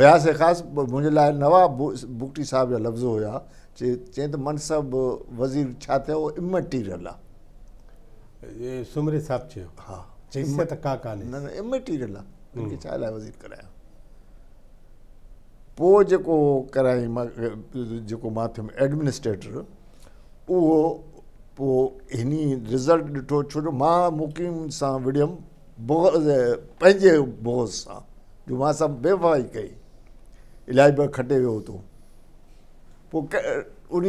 हुयासीं ख़ासि मुंहिंजे लाइ नवा बुकटी साहिब जा लफ़्ज़ हुया चए चयईं त मनसब वज़ीर छा थियो इमटीरियल इमटीरियल आहे आहे सुमरे साहिब चयो हा कान्हे न न छा लाइ वज़ीर करायां पोइ जेको कराई मां जेको मां थियुमि एडमिनिस्ट्रेटर उहो पोइ हिन रिज़ल्ट ॾिठो छो जो मां मुक़ीम सां विड़ियमि बोज़ पंहिंजे बोज़ सां जो मां सभु बेवाही कई इलाही खटे वियो तूं पोइ उन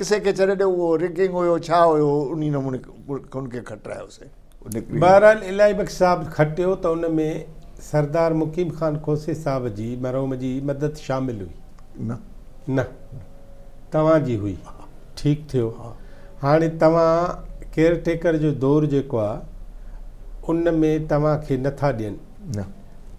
किसे खे छॾे ॾियो उहो रिकिंग हुयो छा हुयो उन नमूने उनखे खटरायोसीं बहरहाल इलाही साहिबु खटियो त उन में सरदार मुकीम ख़ान खोसे साहिब जी मरोम जी मदद शामिलु हुई न न तव्हांजी हुई ठीकु थियो हाणे तव्हां केयरटेकर जो दौरु जेको आहे उन में तव्हांखे नथा ॾियनि न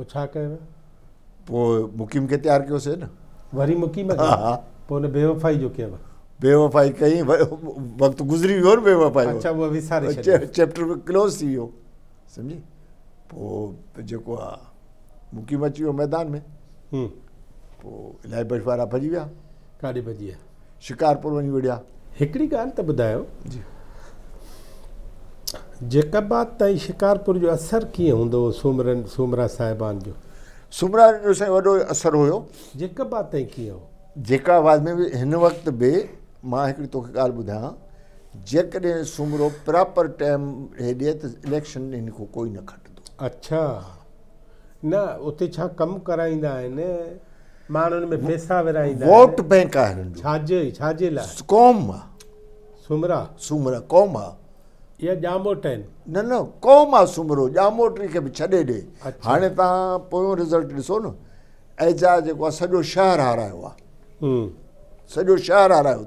पोइ छा कयव पोइ मुकीम खे तयारु कयोसीं न जेको आहे मुकीम अची वियो मैदान में पोइ इलाही भॼी विया शिकारपुर वञी विड़िया हिकिड़ी ॻाल्हि त जेकबाद बात ताईं शिकारपुर जो असरु कीअं हूंदो सूमर सूमरा साहिबान जो सूमरा जो साईं वॾो असरु हुयो जेकबाद ताईं कीअं हो जेकाबाद में बि हिन वक़्तु बि मां हिकिड़ी तोखे ॻाल्हि ॿुधायां जेकॾहिं सूमरो प्रॉपर टाइम हे ॾिए त इलेक्शन हिन खां कोई न खटंदो अच्छा न उते छा कमु कराईंदा आहिनि माण्हुनि में पैसा विराईंदा वोट बैंक आहे आहे छाजे छाजे लाइ क़ौम क़ौम आहे न न कोम आहे सूमरो जामोटरी खे बि छॾे ॾे हाणे तव्हां पोयों रिज़ल्ट ॾिसो न एजा जेको आहे सॼो शहर हारायो आहे सॼो शहर हारायो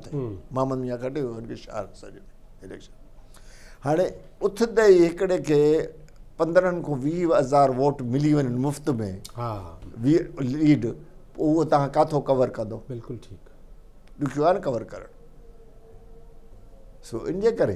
इलेक्शन हाणे उथंदे ई हिकिड़े खे पंद्रहनि खां वीह हज़ार वोट मिली वञनि मुफ़्त में लीड उहो तव्हां किथो कवर कंदो बिल्कुलु ठीकु ॾुखियो आहे न कवर करणु सो इनजे करे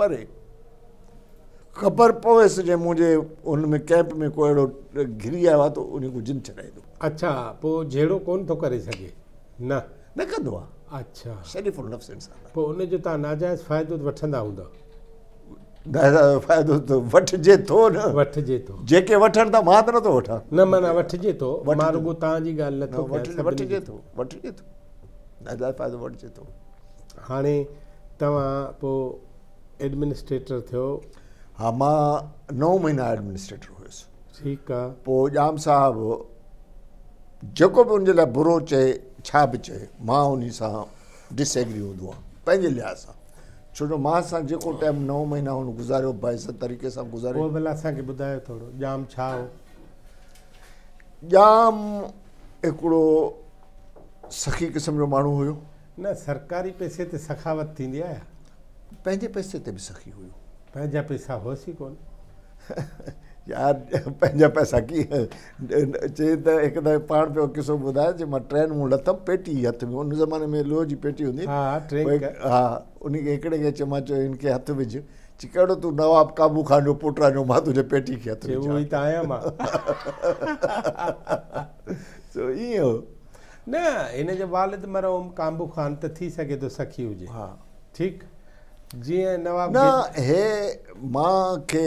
परे ख़बर पवेसि जे मुंहिंजे हुन में कैम्प में को अहिड़ो घिरी आयो आहे त पोइ कोन थो करे सघे न न कंदो आहे अच्छा तव्हां नाजाइज़ फ़ाइदो वठंदा हूंदव मां तुॻो तव्हांजी हाणे तव्हां पोइ एडमिनिस्ट्रेटर थियो हा मां नओं महीना एडमिनिस्ट्रेटर हुयुसि ठीकु आहे पोइ जाम साहब जेको बि उनजे लाइ बुरो चए छा मां डिसएग्री हूंदो छो जो मां सां जेको टाइम नव महीना हुन गुज़ारियो भईस तरीक़े सां गुज़ारियो भला असांखे ॿुधायो थोरो जाम छा हो जाम हिकिड़ो सखी क़िस्म जो माण्हू हुयो न सरकारी पैसे ते सखावत थींदी आहे पंहिंजे पैसे ते बि सखी हुयो पंहिंजा पैसा हुअसि ई कोन यार पंहिंजा पैसा की चे तो एक दफ़े पा पे किसो ॿुधाए जे मां ट्रेन में लथम पेटी हथ में उन ज़माने में लोह की पेटी होंगी हाँ, हाँ उनके के चम चो इनके हथ हिनखे हथु विझ चई कहिड़ो नवाब काबू खान जो पुटु जो मां तुझे पेटी के हथ सो तो तो ये न इन जो वालिद तो मरहूम काबू ख़ान तो थी सके तो सखी हो हा ठीकु जीअं हाँ, नवाब ना हे के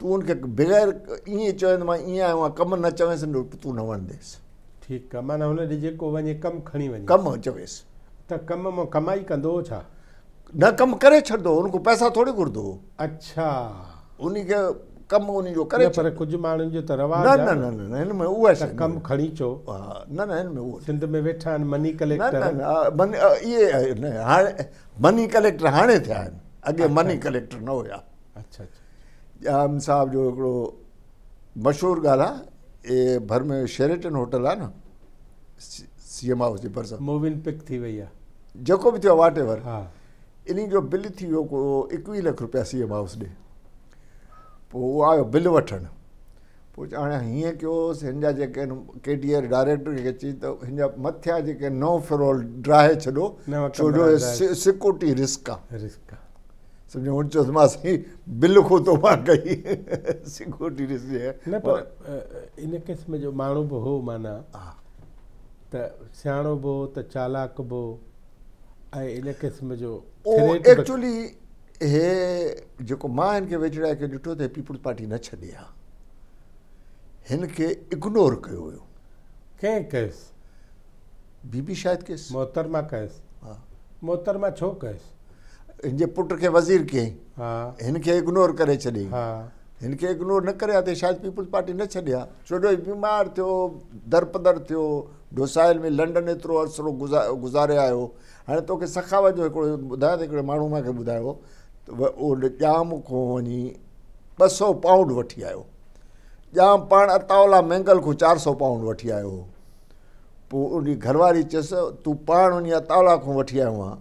तूं उनखे बग़ैर ईअं चवंदो मां ईअं आयो आहे कमु न चवंसि तूं न वणंदेसि ठीकु आहे माना हुन ॾे जेको वञे कमु खणी वञे कमु चवेसि त कम मां कमाई कंदो छा न कमु करे छॾंदो हुनखे पैसा थोरी घुरंदो हो अच्छा उनखे कमु उनजो कुझु माण्हुनि जो त रवाज़ु न न न न हिन हिन में में में कमु खणी अचो न न उहो सिंध वेठा आहिनि मनी कलेक्टर इहे हाणे मनी कलेक्टर हाणे थिया आहिनि अॻे मनी कलेक्टर न हुया अच्छा जाम साहब जो हिकिड़ो मशहूरु ॻाल्हि आहे इहे भर में शैरेटन होटल आहे न सी एम हाउस जेको बि थियो आहे वॉटेवर इन जो बिल थी वियो एकवीह लख सी एम हाउस ॾे पोइ उहो आयो बिल वठणु पोइ हाणे हीअं कयोसि हिन जा जेके आहिनि केटीआर डायरेक्टर खे अची त हिन मथिया जेके नओं फिरोल ड्राए छॾियो छो जो हुन चयोसि मां साईं बिल खो मां कई सिक्योरिटी न पर इन क़िस्म जो माण्हू बि हो माना हा त सियाणो बि हो त चालाक बि हो ऐं इन क़िस्म जो एक्चुली हे जेको मां हिनखे खे वेझिड़ाए खे ॾिठो त पीपुल्स पार्टी न छॾी आहे हिन खे इग्नोर कयो हुयो कंहिं कयुसि बीबी शायदि कयसि मोहतरमा मां कयुसि हा मोहतरमा छो कयुसि हिनजे पुट खे वज़ीर कयईं हिन खे इग्नोर करे छॾियईं हिन खे इग्नोर न करे हा त शायदि पीपुल्स पार्टी न छॾे हा छो जो बीमार थियो दर पदर थियो डोसाइल में लंडन एतिरो अरसरो गुज़ारे आयो हाणे तोखे सखावत जो हिकिड़ो ॿुधायो त हिकिड़े माण्हू मूंखे ॿुधायो त उहो ॼाम खां वञी ॿ सौ पाउंड वठी आयो ॼाम पाण अरतावला मैंगल खां चारि सौ पाउंड वठी आयो हो पोइ उन घरवारी चयसि तूं पाण उन अतावला खां वठी आयो आहे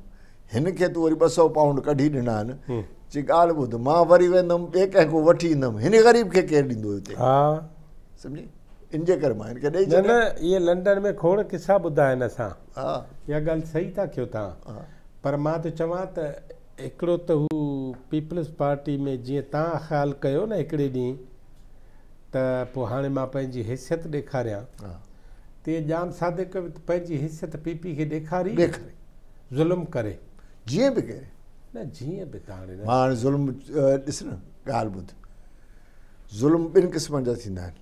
हिन खे तूं वरी ॿ सौ पाउंड कढी ॾिना आहिनि जे ॻाल्हि ॿुध मां वरी वेंदुमि ॿिए कंहिंखो वठी ईंदुमि हिन ग़रीब खे केरु ॾींदो सम्झी इन जे करे मां हिनखे ॾेई इहे लंडन में खोड़ किसा ॿुधा आहिनि असां हा इहा ॻाल्हि सही था कयो तव्हां पर मां त चवां त हिकिड़ो त हू पीपल्स पार्टी में जीअं तव्हां ख़्यालु कयो न हिकिड़े ॾींहुं त पोइ हाणे मां पंहिंजी हैसियत ॾेखारियां तीअं जाम सादिक बि पंहिंजी हिसियत पीपी खे ॾेखारी ज़ुल्म करे जीअं बि के न जीअं बि मां ज़ुल्म ॾिस न ॻाल्हि ॿुध ज़ुल्म ॿिनि क़िस्मनि जा थींदा आहिनि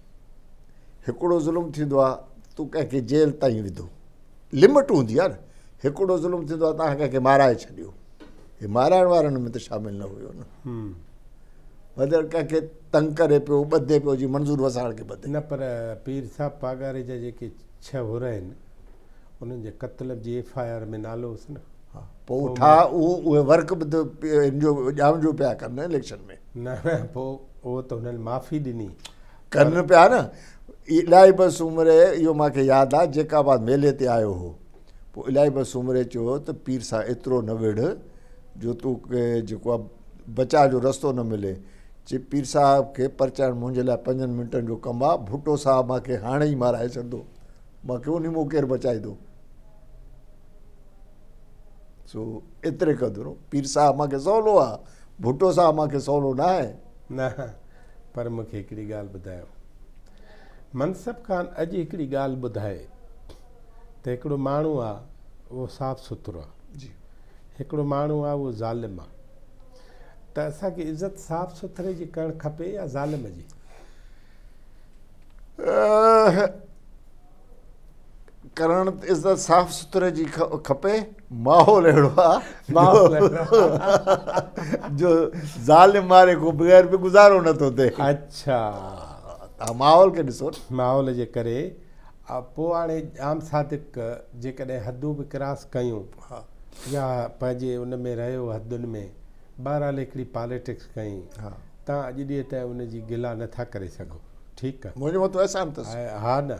हिकिड़ो ज़ुल्म थींदो आहे तूं कंहिंखे जेल ताईं विधो लिमिट हूंदी आहे न हिकिड़ो ज़ुल्म थींदो आहे तव्हां कंहिंखे माराए छॾियो हे माराइण वारनि में त शामिलु न हुयो न वग़ैरह कंहिंखे तंग करे पियो ॿधे पियो जीअं मंज़ूर वसाण खे ॿधे न पर पीर साहब पागारे जा जेके छह हुर आहिनि उन्हनि जे कतल जी एफ आई आर में नालो हुओसि न पोइ उहो उहे वर्क बि त हिनजो जो पिया कनि इलेक्शन में न पोइ उहो त हुननि माफ़ी ॾिनी कनि पिया न इलाही बस उमिरि इहो मूंखे यादि आहे जेका मां मेले ते आयो हुओ पोइ इलाही बस सूमर चयो त पीर सां एतिरो न विढ़ जो तोखे जेको आहे बचाव जो रस्तो न मिले च पीर साहिब खे परचाइण मुंहिंजे लाइ पंजनि मिंटनि जो कमु आहे भुटो साहब मूंखे हाणे ई माराए छॾंदो मूंखे उन मूं केरु बचाईंदो सो एतिरे क़दुरु पीर साहब सवलो आहे भुटो साहिब मांखे सवलो न आहे न पर मूंखे हिकिड़ी ॻाल्हि ॿुधायो मनसब ख़ान अॼु हिकिड़ी ॻाल्हि ॿुधाए त हिकिड़ो माण्हू आहे उहो साफ़ सुथिरो आहे जी हिकिड़ो माण्हू आहे उहो ज़ालिम आहे त असांखे इज़त साफ़ु सुथिरे जी करणु खपे या ज़ालिम जी करण इज़त साफ़ सुथरे जी ख खपे माहौल अहिड़ो आहे माहौल जो ज़ाल मारे को बग़ैर बि गुज़ारो नथो थिए अच्छा तव्हां माहौल खे ॾिसो माहौल जे करे पोइ हाणे जाम सादिक जेकॾहिं हदूं बि क्रॉस कयूं या पंहिंजे उन में रहियो हदुनि में बहरहाल हिकिड़ी पॉलिटिक्स कई तव्हां अॼु ॾींहं त हुनजी गिला नथा करे सघो ठीकु आहे मुंहिंजे मथो अहसान त हा न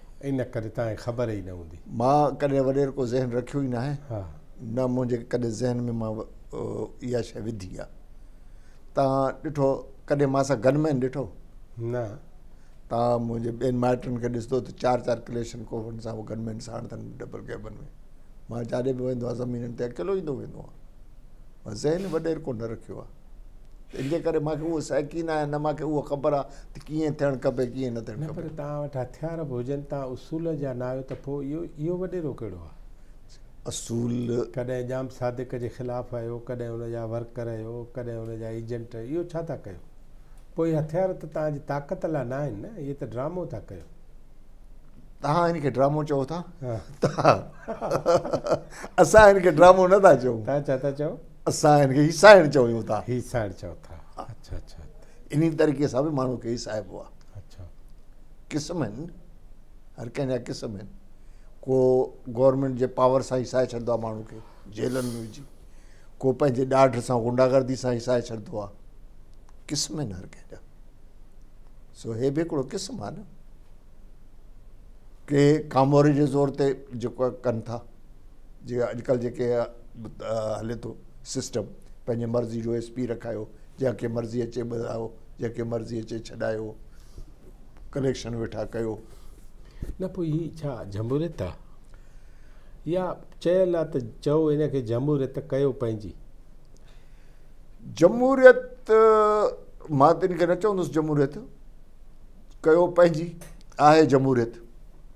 इन करे तव्हांखे ख़बर ई न हूंदी मां कॾहिं वॾे को ज़हन रखियो ई न आहे न मुंहिंजे कॾहिं ज़हन में मां इहा शइ विधी आहे तव्हां ॾिठो कॾहिं मां सां गनमैन ॾिठो न तव्हां मुंहिंजे ॿियनि माइटनि खे ॾिसंदो त चारि चारि क्लेशन कोन सां गनमैन साण अथनि डबल कैबन में मां जाॾे बि वेंदो आहियां ज़मीननि ते अकेलो ईंदो वेंदो आहियां मां ज़हन वॾेर कोन रखियो आहे इनजे करे मूंखे उहो शैकीन आहे न मूंखे उहो ख़बर आहे त कीअं थियणु खपे कीअं न थियणु खपे पर तव्हां वटि हथियार बि हुजनि तव्हां उसूल जा न आहियो त पोइ इहो इहो वॾेरो कहिड़ो आहे असूल कॾहिं जाम सादिक जे ख़िलाफ़ु आहियो कॾहिं हुनजा वर्कर आहियो कॾहिं हुनजा एजेंट इहो छा था कयो पोइ इहे हथियार त तव्हांजी ताक़त लाइ न आहिनि न इहे त ड्रामो था कयो तव्हां हिनखे ड्रामो चओ था असां हिनखे ड्रामो नथा चऊं तव्हां छा था चओ असां हिनखे हिसाइण चऊं था चओ था इन तरीक़े सां बि माण्हू खे हिसाइबो आहे अच्छा क़िस्म आहिनि हर कंहिंजा क़िस्म आहिनि को गवर्मेंट जे पावर सां हिसाए छॾंदो आहे माण्हू खे जेलनि में विझी को पंहिंजे ॾाढ सां गुंडागर्दी सां हिसाए छॾंदो आहे क़िस्म आहिनि हर कंहिंजा सो हे बि हिकिड़ो क़िस्म आहे न के कामोरी जे ज़ोर ते जेको कनि था जीअं अॼुकल्ह जेके हले थो सिस्टम पंहिंजे मर्ज़ी जो एस पी रखायो जंहिंखे मर्ज़ी अचे ॿुधायो जेके मर्ज़ी अचे छॾायो कनेक्शन वेठा कयो न पोइ ही छा जमूरियत आहे या चयल आहे त चओ हिन खे जमूरियत कयो पंहिंजी जमूरियत मां तिन खे न चवंदुसि जमूरियत कयो पंहिंजी आहे जमूरियत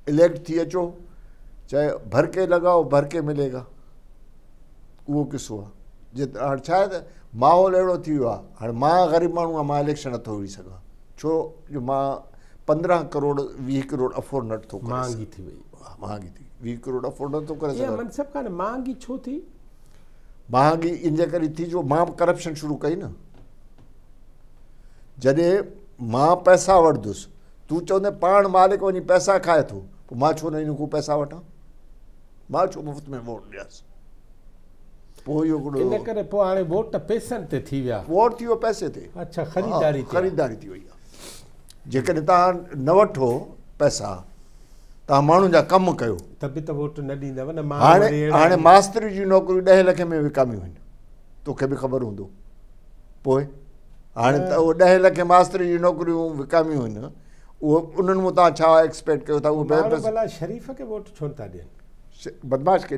इलेक्ट थी अचो चाहे भरके लॻाओ भरके मिलेगा उहो किसो आहे जे हाणे छा आहे त माहौल अहिड़ो थी वियो आहे हाणे मां ग़रीब माण्हू आहे मां इलेक्शन नथो विढ़ी सघां छो जो मां पंद्रहं करोड़ वीह करोड़ अफोर्ड नथो महांगी महांगी थी थी वई वीह करोड़ अफोर्ड नथो करे सघां महांगी छो थी महांगी इन जे करे थी जो मां करप्शन शुरू कई न जॾहिं मां पैसा वठंदुसि तूं चवंदे पाण मालिक वञी पैसा खाए थो पोइ मां छो न इनखां पैसा वठां मां छो मुफ़्त में वोट ॾियांसि जेकॾहिं तव्हां न वठो पैसा तव्हां माण्हुनि जा कमु कयो मास्तरी विकामियूं आहिनि तोखे बि ख़बर हूंदो पोइ हाणे त उहो जी नौकिरियूं विकामियूं आहिनि उहो उन्हनि तव्हां छा एक्सपेक्ट कयो था बदमाश खे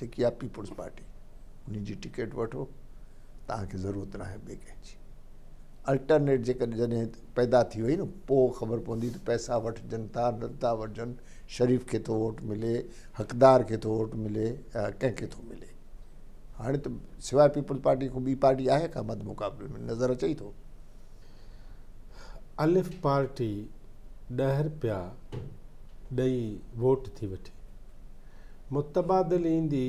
जेकी आहे पीपुल्स पार्टी उन जी टिकट वठो तव्हांखे ज़रूरत न आहे ॿिए कंहिंजी अल्टरनेट जेकॾहिं जॾहिं पैदा थी वई न पोइ ख़बर पवंदी त पैसा वठजनि था न था वठजनि शरीफ़ खे थो वोट मिले हक़दार खे थो वोट मिले ऐं कंहिंखे थो मिले हाणे त सवाइ पीपल्स पार्टी खां ॿी पार्टी आहे का मद मुक़ाबले में नज़र अचे थो अलिफ पार्टी ॾह रुपया ॾेई वोट थी वठे मुतबादिल ईंदी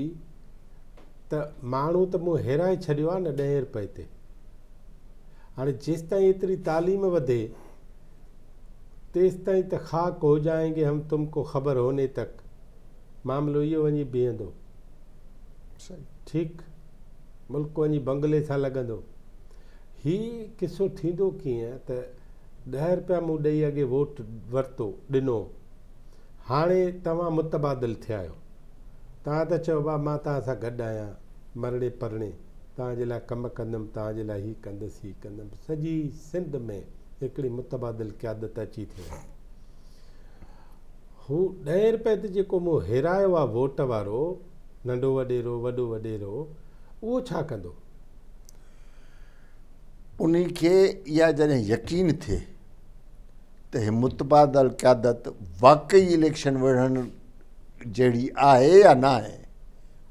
त माण्हू त मूं हेराए छॾियो आहे न ॾहें रुपए ते हाणे जेसि ताईं एतिरी तालीम वधे तेसि ताईं त ख़ाक हो जाएंगे हम तुम को ख़बर होने तक मामिलो इहो वञी बीहंदो ठीकु मुल्क वञी बंगले सां लॻंदो हीउ किसो थींदो कीअं त ॾह रुपिया मूं ॾेई अॻे वोट वरितो ॾिनो हाणे तव्हां मुतबादिल थिया आहियो तव्हां त चओ भाउ मां तव्हां सां गॾु आहियां मरणे परणे तव्हांजे लाइ कमु कंदुमि तव्हांजे लाइ हीउ कंदुसि हीउ कंदुमि सॼी सिंध में हिकिड़ी मुतबादिल क़्यादत अची थी हू ॾहें रुपए ते जेको मूं हिरायो आहे वोट वारो नंढो वॾेरो वॾो वॾेरो उहो छा कंदो उन खे इहा जॾहिं यकीन थिए त हीअ मुतबादल क्यादत वाक़ई इलेक्शन विढ़णु जहिड़ी आहे या न आहे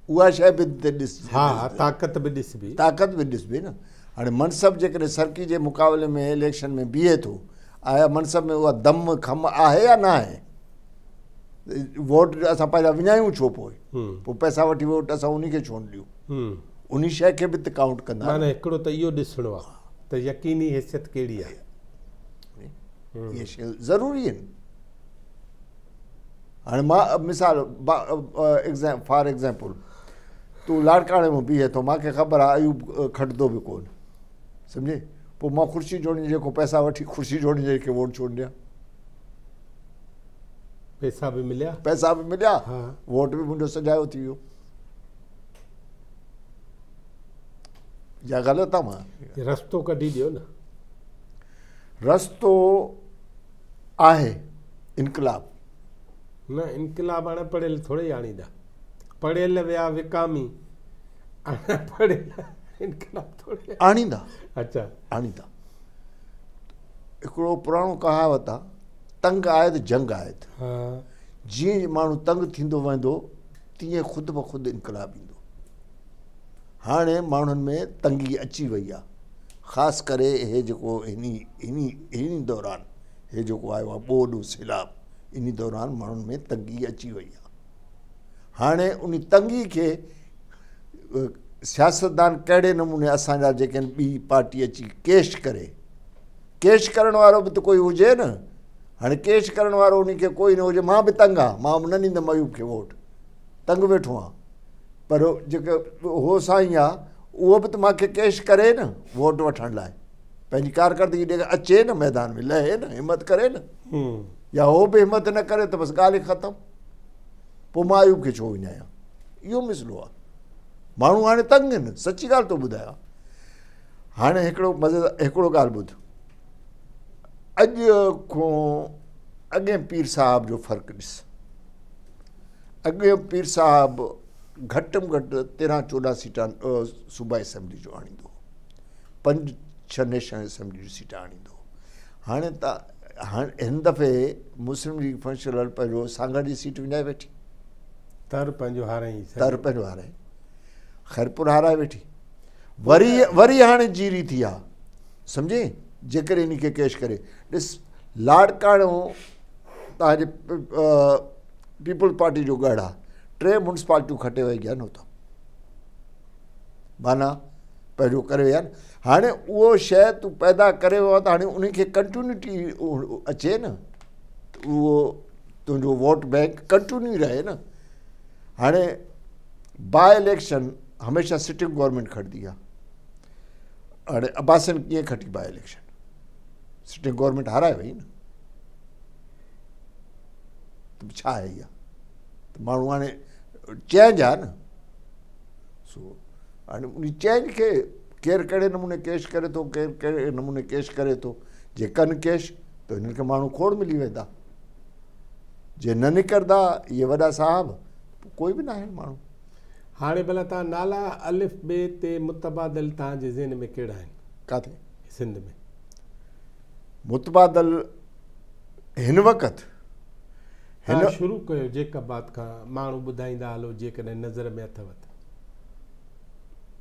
उहा शइ बि ॾिस हा ताक़त बि ॾिसबी ताक़त बि ॾिसबी न हाणे मनसब जेकॾहिं सरकी जे मुक़ाबले में इलेक्शन में बीहे थो आया मनसब में उहा दम खम आहे या न आहे वोट असां पंहिंजा विञायूं छो पोइ पोइ पैसा वठी वोट असां उन खे छो न ॾियूं उन शइ खे बि त काउंट कंदा हिकिड़ो त इहो ॾिसणो आहे त यकीनी हैसियत कहिड़ी आहे इहे शयूं ज़रूरी आहिनि અને મા ઉમિસાલ એગઝામ ફોર એક્ઝામ્પલ તો લાડકાને મો બી હે તો માકે ખબર આયુબ ખડદો બી કોન સમજે ઓ મા ખુરશી જોડી ને કે પૈસા વઠી ખુરશી જોડી ને કે વોટ છોડન્યા પૈસા ભી મિલ્યા પૈસા ભી મિલ્યા હા વોટ ભી મુંડ સજાયો થી યો યા ગલત હ મા રસ્તો કઢી દયો ના રસ્તો આહે ઇનકલાબ न इनकलाब अण पढ़ियल थोरी आणींदा पढ़ियल विया विकामी आणींदा अच्छा आणींदा हिकिड़ो पुराणो कहावत आहे तंग आहे त जंग आहे त जीअं माण्हू तंग थींदो वेंदो तीअं ख़ुदि ब ख़ुदि इनकलाब ईंदो हाणे माण्हुनि में तंगी अची वई आहे ख़ासि करे इहे जेको इन इन इन दौरान इहे जेको आयो आहे ॿोॾो सैलाब इन दौरान माण्हुनि में तंगी अची वई आहे हाणे उन तंगी खे सियासतदान कहिड़े नमूने असांजा जेके आहिनि ॿी पार्टी अची केश करे केश करण वारो बि त कोई हुजे न हाणे केश करण वारो उनखे कोई न हुजे मां बि तंग आहे मां न ॾींदुमि मयूब खे वोट तंग वेठो आहे पर जेके उहो साईं आहे उहो बि त मूंखे केश करे न वोट वठण लाइ पंहिंजी कारकर्दगी जे अचे न मैदान में लहे न हिमत करे न या उहो बि हिमत न करे त बसि ॻाल्हि ई ख़तमु पोइ मायूब खे छो विञायां इहो मसिलो आहे माण्हू हाणे तंग आहिनि सची ॻाल्हि थो ॿुधायां हाणे हिकिड़ो मज़ेदार हिकिड़ो ॻाल्हि ॿुध अॼु खां अॻे पीर साहिब जो फ़र्कु ॾिस अॻे पीर साहबु घटि में घटि तेरहं चोॾहं सीटा सूबाई असैम्बली जो आणींदो पंज छह नेशनल असैम्बली सीटां आणींदो हाणे त हाँ दफ़े मुस्लिम लीग फंक्शनल पंहिंजो सांगड़ी सीट विनाए वेठी तर हार हाराई तर पंहिंजो ख़ैरपुर हारा वेठी वरी वरी हाँ जीरी थी समझे जर इन के कैश करे ॾिस लाड़काणो पार्टी जो गढ़ आहे टे म्युनिसिपालिटियूं खटे वही गया ना माना पहिरियों करे विया आहिनि हाणे उहो पैदा कर हाँ आहे त कंटिन्यूटी अचे न उहो तुंहिंजो वोट बैंक कंटिन्यू रहे न हाँ बाए इलेक्शन हमेशह सिटी गवर्नमेंट खटंदी हाँ अब्बासन कें खटी बाए इलेक्शन सिटी गवर्नमेंट हाराए वही न त मू हाँ चेंज आ न सो अने उन चइनि खे केरु कहिड़े नमूने कैश करे थो केरु कहिड़े नमूने कैश करे थो जे कनि कैश त हिननि खे माण्हू खोड़ मिली वेंदा जे न निकिरंदा इहे वॾा साहब कोई बि न आहिनि माण्हू हाणे भला तव्हां नाला अलिफ़ बे ते मुतबादल तव्हांजे ज़हन में कहिड़ा आहिनि किथे सिंध में मुतबादल हिन वक़्तु हिन शुरू कयो जेका बात खां माण्हू ॿुधाईंदा हलो जेकॾहिं नज़र में अथव त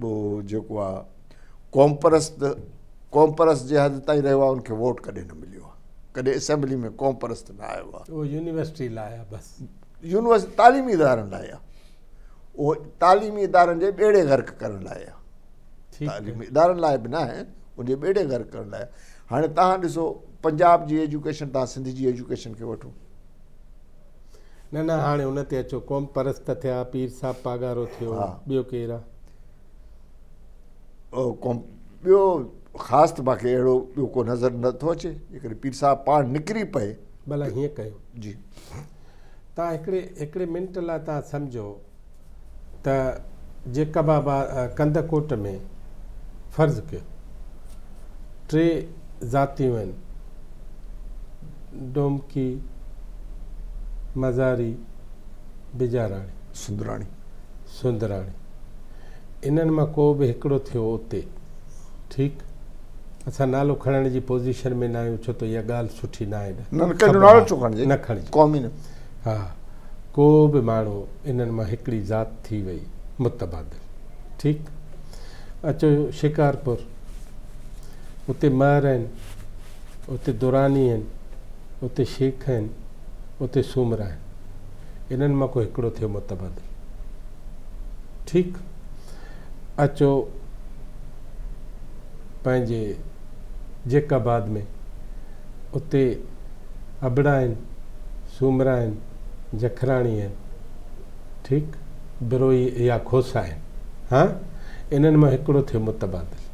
जेको आहे क़ौम कॉम्परस जे हद ताईं रहियो आहे उनखे वोट कॾहिं न मिलियो आहे कॾहिं असैम्बली में कोम न आयो आहे उहो यूनिवर्सिटी लाइ आहे बसि यूनिवर्सिटी तालीमी इदारनि लाइ आहे उहो तालीमी इदारनि जे ॿेड़े वर्क करण लाइ आहे तालीमी इदारनि लाइ बि न आहिनि उनजे ॿेड़े वर्क करण लाइ हाणे तव्हां ॾिसो पंजाब जी एजुकेशन तव्हां सिंधी जी एजुकेशन खे वठो न न हाणे उन ते अचो परस्त थिया पीर साहब पागारो थियो ॿियो केरु ॿियो ख़ासि त मूंखे अहिड़ो ॿियो को नज़र नथो अचे जेकॾहिं साहिबु पाण निकिरी पए भला हीअं कयो जी तव्हां हिकिड़े हिकिड़े मिंट लाइ तव्हां सम्झो त जेका बाबा कंधकोट में फर्ज़ु कयो टे ज़ातियूं आहिनि डोमकी मज़ारी बिजाराणी सुंदराणी सुंदराणी इन्हनि मां को बि हिकिड़ो थियो उते ठीकु असां नालो खणण जी पोज़ीशन में न आहियूं छो त इहा ॻाल्हि सुठी न आहे न खणी हा को बि माण्हू इन्हनि मां हिकिड़ी ज़ात थी वई मुतबाद ठीकु अचो शिकारपुर उते मर आहिनि उते दुरानी आहिनि उते शेख आहिनि उते सूमर आहे इन्हनि मां को हिकिड़ो थियो ठीकु अचो पंहिंजे जेकाबाद में उते अबड़ा आहिनि सूमरा आहिनि जखराणी आहिनि ठीकु बिरोई या खोसा आहिनि हा इन्हनि मां हिकिड़ो थियो मुतबादिल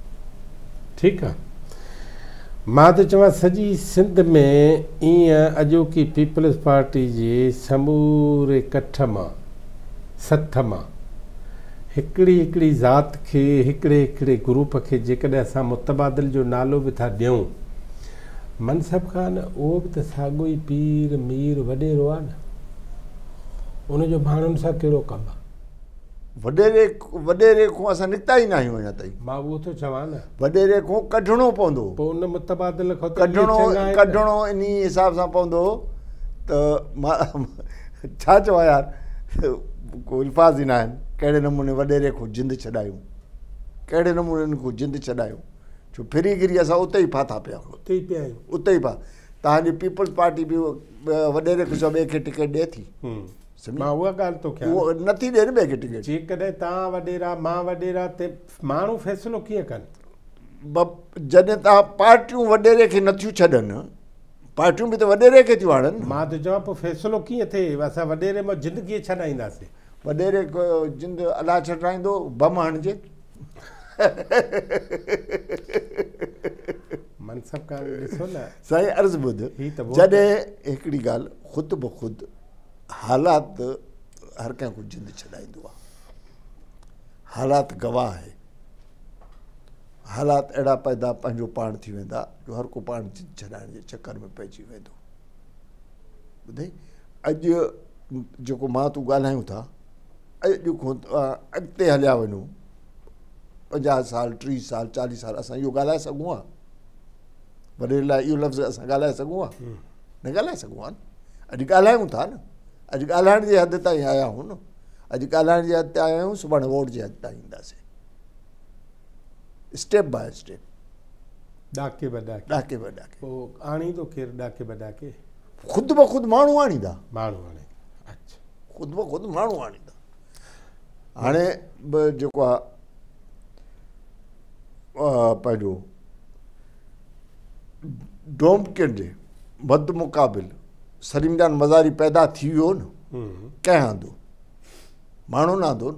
ठीकु आहे मां त चवां सॼी सिंध में ईअं अॼोकी पीपल्स पार्टी जे समूरे कठ मां सथ मां हिकिड़ी हिकिड़ी ज़ात खे हिकिड़े हिकिड़े ग्रुप खे जेकॾहिं असां मुतबादिल जो नालो बि था ॾियूं मनसब ख़ान उहो बि त साॻियो ई पीर मीर वॾेरो आहे न उनजो माण्हुनि सां कहिड़ो कमु आहे वॾेरे वॾेरे खां असां निकिता ई न आहियूं अञा ताईं मां उहो थो चवां न वॾेरे खां कढणो पवंदो पोइ उन मुतबादिल कढणो इन हिसाब सां पवंदो त मां छा चवां यार को अल्फाज़ ई न आहिनि कहिड़े नमूने वॾेरे खां ज़िंद छॾायूं कहिड़े नमूने खां ज़िंद छॾायूं छो फिरी घिरी असां उते ई फाथा पिया उते ई पिया आहियूं उते ई पिया तव्हांजी पीपल्स पार्टी बि वॾेरे खे ॿिए खे टिकेट ॾिए थी मां उहा ॻाल्हि थो कयां उहो नथी ॾिए न ॿिए खे टिकेट जेकॾहिं तव्हां वॾेरा मां वॾेरा ते माण्हू फ़ैसिलो कीअं कनि जॾहिं तव्हां पार्टियूं वॾेरे खे नथियूं छॾनि पार्टियूं बि त वॾेरे खे थियूं आणनि मां त चवां पोइ फ़ैसिलो कीअं थिए असां वॾेरे मां ज़िंदगीअ छॾाईंदासीं वॾेरे जिंद अलाह छॾाईंदो बम हणिजे साईं अर्ज़ु ॿुध जॾहिं हिकिड़ी ॻाल्हि ख़ुदि ब ख़ुदि हालात हर कंहिं कंहिंखे जिंद छॾाईंदो आहे हालात गवाह आहे हालात अहिड़ा पैदा पंहिंजो पाण थी वेंदा जो हर को पाण जिंद छॾाइण जे चकर में पइजी वेंदो ॿुधई अॼु जेको मां तूं ॻाल्हायूं था अॼु अॻिते हलिया वञू पंजाहु साल टीह साल चालीह साल असां इहो ॻाल्हाए सघूं हा वॾे लाइ इहो लफ़्ज़ असां ॻाल्हाए सघूं हा न ॻाल्हाए सघूं हा न अॼु ॻाल्हायूं था न अॼु ॻाल्हाइण जे हदि ताईं आया आहियूं न अॼु ॻाल्हाइण जे हदि ते आया आहियूं सुभाणे वोट जे हदि ताईं ईंदासीं स्टैप बाए स्टैप माण्हू आणींदा माण्हू आणे अच्छा ख़ुदि माण्हू आणींदा हाणे बि जेको आहे पंहिंजो डोमकिन जे मद मुक़ाबिल सलीमदान मज़ारी पैदा थी वियो न कंहिं आंदो माण्हू न आंदो न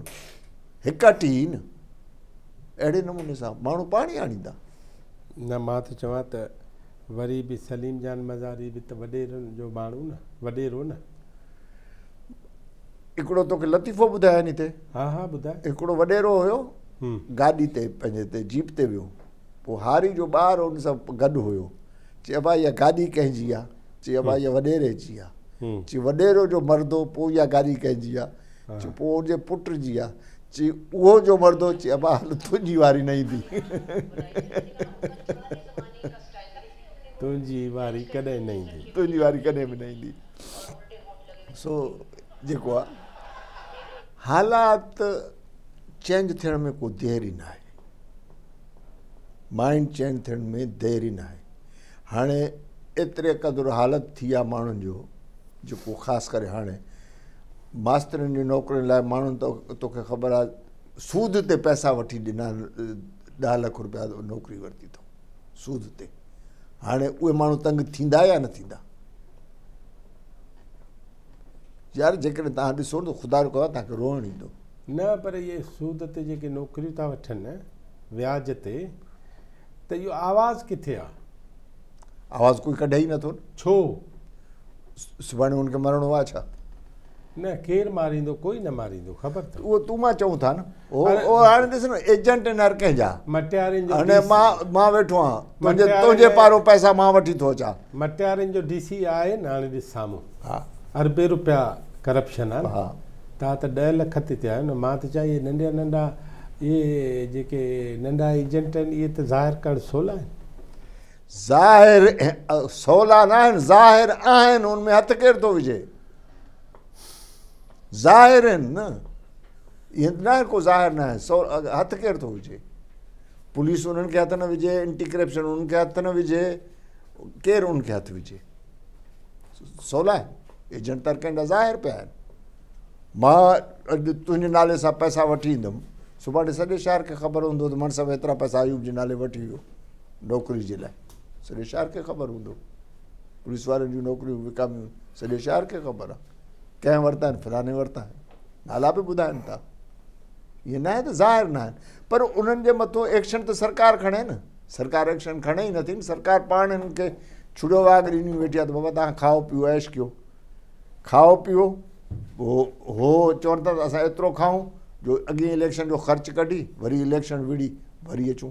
हिकु टी न अहिड़े नमूने सां माण्हू पाणी आणींदा न मां त चवां त वरी बि सलीम जान मज़ारी बि त वॾेरनि जो माण्हू न वॾेरो न हिकिड़ो तोखे लतीफ़ो ॿुधाया नी हिते हा हा ॿुधायो हिकिड़ो वॾेरो हुयो गाॾी ते पंहिंजे हिते जीप ते वियो पोइ हारी जो ॿार हुन सां गॾु हुयो चए आहे इहा गाॾी कंहिंजी आहे इहा वॾेरे जी आहे चई वॾेरो जो मरंदो पोइ इहा गाॾी कंहिंजी आहे चई पोइ हुनजे पुट जी आहे चई उहो जो मरंदो चइबो हल तुंहिंजी वारी न ईंदी तुंहिंजी वारी कॾहिं न ईंदी तुंहिंजी वारी कॾहिं बि न ईंदी सो जेको आहे हालात चेंज थियण में को दैरी न आहे माइंड चेंज थियण में देरि ई न आहे हाणे एतिरे क़दुरु हालति थी आहे माण्हुनि जो जेको ख़ासि करे हाणे मास्तरनि जी नौकिरियुनि लाइ माण्हुनि तो तोखे ख़बर आहे सूद ते पैसा वठी ॾिना ॾह लख रुपया नौकिरी वरिती अथऊं सूद ते हाणे उहे माण्हू तंग थींदा या न थींदा यार जेकॾहिं तव्हां ॾिसो न खुदा रोअणु ईंदो न पर इहे सूद ते जेके नौकरियूं था वठनि व्याज ते त इहो आवाज़ किथे आहे आवाज़ कोई कढे ई नथो छो सुभाणे हुनखे मरणो आहे छा न केरु मारींदो कोई न मारींदो ख़बर त उहो तूं मां चऊं था न न एजेंट कंहिंजा मटिया मां मां मां पारो पैसा वठी थो अचां मटियानि जो डी सी आहे न हाणे हा अरबे रुपया करप्शन आहे हा तव्हां त ॾह लख ते नंढा नंढा इहे जेके नंढा एजेंट आहिनि इहे त ज़ाहिर करणु सहुला आहिनि ज़ाहिर सहुला न ज़ाहिर आहिनि उनमें हथु केरु थो विझे ज़ाहिर आहिनि को ज़ाहिर न आहे सो हथु केरु थो विझे पुलिस उन्हनि हथ हथु न एंटी करप्शन उन्हनि खे हथु न विझे केरु उनखे हथु विझे सहुला एजेंट तर ज़ाहिर पिया आहिनि मां नाले से पैसा वीदम ईंदुमि सुभाणे शहर के ख़बर हूंदो तो मन सब एतिरा पैसा आयूब के नाले वी नौकरी के लिए लाइ शहर के ख़बर हों पुलिस वाले जो नौकर विकामी सॼे शहर के ख़बर आ कें वरिता आहिनि फिराने नाला भी बुधान था ये ना तो ज़ाहिर ना आहिनि पर उन मतो एक्शन तो सरकार खड़े न सरकार एक्शन खड़े ही नथी सरकार पा इनके छुड़ो छुड़ियो वागर ॾिनी तो बाबा खाओ पीओ ऐश क्यों खाओ पीओ उहो हो चवनि था त असां एतिरो खाऊं जो अॻे इलेक्शन जो ख़र्चु कढी वरी इलेक्शन विड़ी वरी अचूं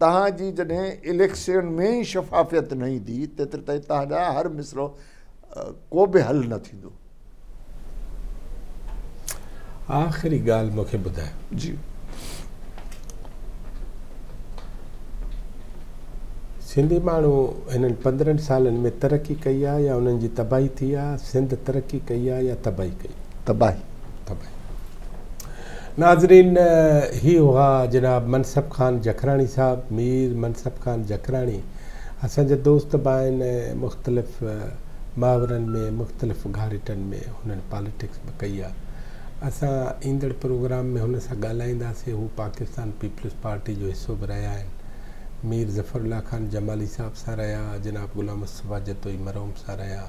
तव्हांजी जॾहिं इलेक्शन में ई शफ़ाफ़ियत न ईंदी तेतिरे ताईं तव्हांजा हर मिसरो को बि हल न थींदो आख़िरी ॻाल्हि मूंखे ॿुधायो जी सिंधी माण्हू हिननि पंद्रहनि सालनि में तरक़ी कई आहे या हुननि जी तबाही थी आहे सिंध तरक़ी कई आहे या तबाही कई तबाही तबाही नाज़रीन ही हुआ जनाब मनसब ख़ान जखराणी साहिबु मीर मनसब ख़ान जखराणी असांजा दोस्त बि आहिनि मुख़्तलिफ़ महावरनि में मुख़्तलिफ़ घारिटनि में हुननि पॉलिटिक्स बि कई आहे असां ईंदड़ प्रोग्राम में हुन सां ॻाल्हाईंदासीं हू पाकिस्तान पीपल्स पार्टी जो हिसो बि रहिया आहिनि मीर ज़फर ख़ान जमाली साहब सां रहिया जनाब ग़ुलाम मु सफ़ा जतोई मरहूम सां रहिया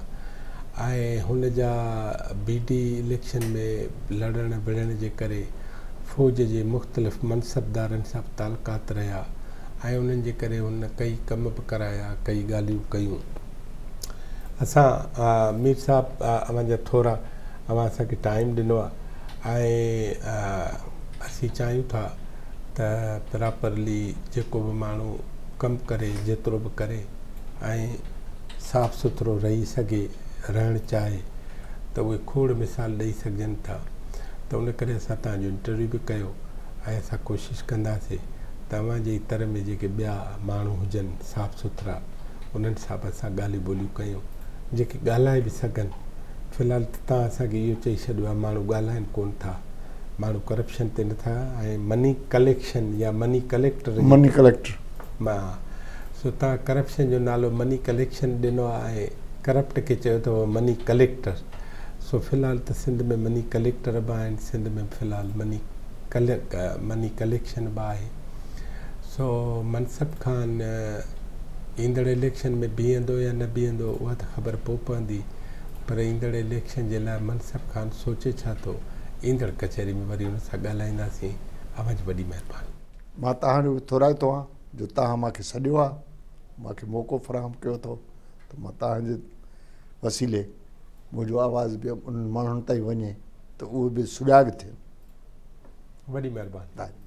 ऐं हुन जा बी टी इलेक्शन में लड़णु विढ़ण जे करे फ़ौज जे मुख़्तलिफ़ मनसबदारनि सां तालकात रहिया ऐं उन्हनि जे करे हुन कई कम बि कराया कई ॻाल्हियूं कयूं असां मीर साहब अवां जा थोरा असांखे टाइम ॾिनो आहे ऐं असीं चाहियूं था त प्रॉपरली जेको बि माण्हू कमु करे जेतिरो बि करे ऐं साफ़ु सुथिरो रही सघे रहणु चाहे त उहे खोड़ मिसाल ॾेई सघजनि था त उन करे असां तव्हांजो इंटरव्यू बि कयो ऐं असां कोशिशि कंदासीं तव्हांजे तर में जेके ॿिया माण्हू हुजनि साफ़ु सुथिरा उन्हनि सां बि असां ॻाल्हियूं ॿोलियूं कयूं जेके ॻाल्हाए बि सघनि फ़िलहालु त तव्हां असांखे इहो चई छॾियो आहे माण्हू ॻाल्हाइनि कोन था माण्हू करप्शन ते नथा ऐं मनी कलेक्शन या मनी कलेक्टर मनी कलेक्टर मां सो तव्हां करप्शन जो नालो मनी कलेक्शन ॾिनो आहे करप्ट खे चयो अथव मनी कलेक्टर सो फ़िलहालु त सिंध में मनी कलेक्टर बि आहिनि सिंध में फ़िलहालु मनी कलेक मनी कलेक्शन बि आहे सो मनसब ख़ान ईंदड़ इलेक्शन में बीहंदो या न बीहंदो उहा त ख़बर पोइ पवंदी पर ईंदड़ इलेक्शन जे लाइ मनसब ख़ान सोचे छा थो ईंदड़ कचहरी में वरी हुन सां ॻाल्हाईंदासीं वॾी महिरबानी मां तव्हांजो थोरा आहे जो तव्हां मूंखे सॾियो आहे मूंखे मौक़ो फराहम कयो अथव त मां तव्हांजे वसीले मुंहिंजो आवाज़ बि उन माण्हुनि ताईं वञे त उहो बि सुञाॻ थियनि वॾी महिरबानी